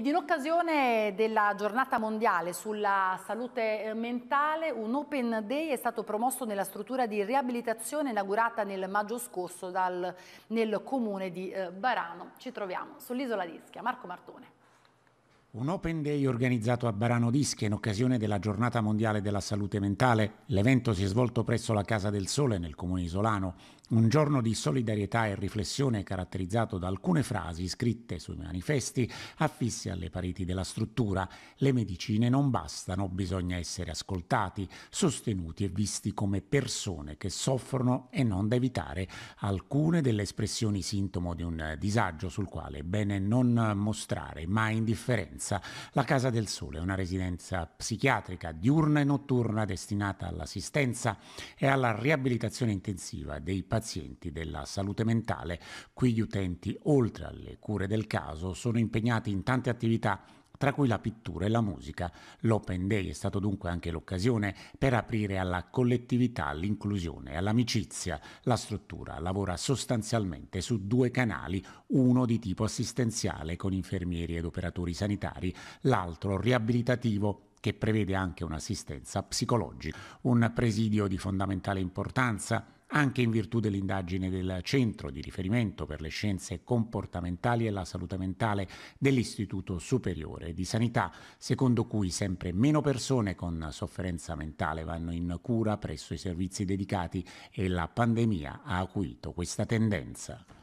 Ed in occasione della giornata mondiale sulla salute eh, mentale, un Open Day è stato promosso nella struttura di riabilitazione inaugurata nel maggio scorso dal, nel comune di eh, Barano. Ci troviamo sull'isola di Ischia. Marco Martone. Un Open Day organizzato a Barano d'Ischia in occasione della Giornata Mondiale della Salute Mentale. L'evento si è svolto presso la Casa del Sole nel comune isolano. Un giorno di solidarietà e riflessione caratterizzato da alcune frasi scritte sui manifesti affissi alle pareti della struttura. Le medicine non bastano, bisogna essere ascoltati, sostenuti e visti come persone che soffrono e non da evitare alcune delle espressioni sintomo di un disagio sul quale è bene non mostrare mai indifferenza. La Casa del Sole è una residenza psichiatrica diurna e notturna destinata all'assistenza e alla riabilitazione intensiva dei pazienti pazienti della salute mentale. Qui gli utenti, oltre alle cure del caso, sono impegnati in tante attività tra cui la pittura e la musica. L'Open Day è stato dunque anche l'occasione per aprire alla collettività, all'inclusione, all'amicizia. La struttura lavora sostanzialmente su due canali, uno di tipo assistenziale con infermieri ed operatori sanitari, l'altro riabilitativo che prevede anche un'assistenza psicologica, un presidio di fondamentale importanza anche in virtù dell'indagine del Centro di riferimento per le scienze comportamentali e la salute mentale dell'Istituto Superiore di Sanità, secondo cui sempre meno persone con sofferenza mentale vanno in cura presso i servizi dedicati e la pandemia ha acuito questa tendenza.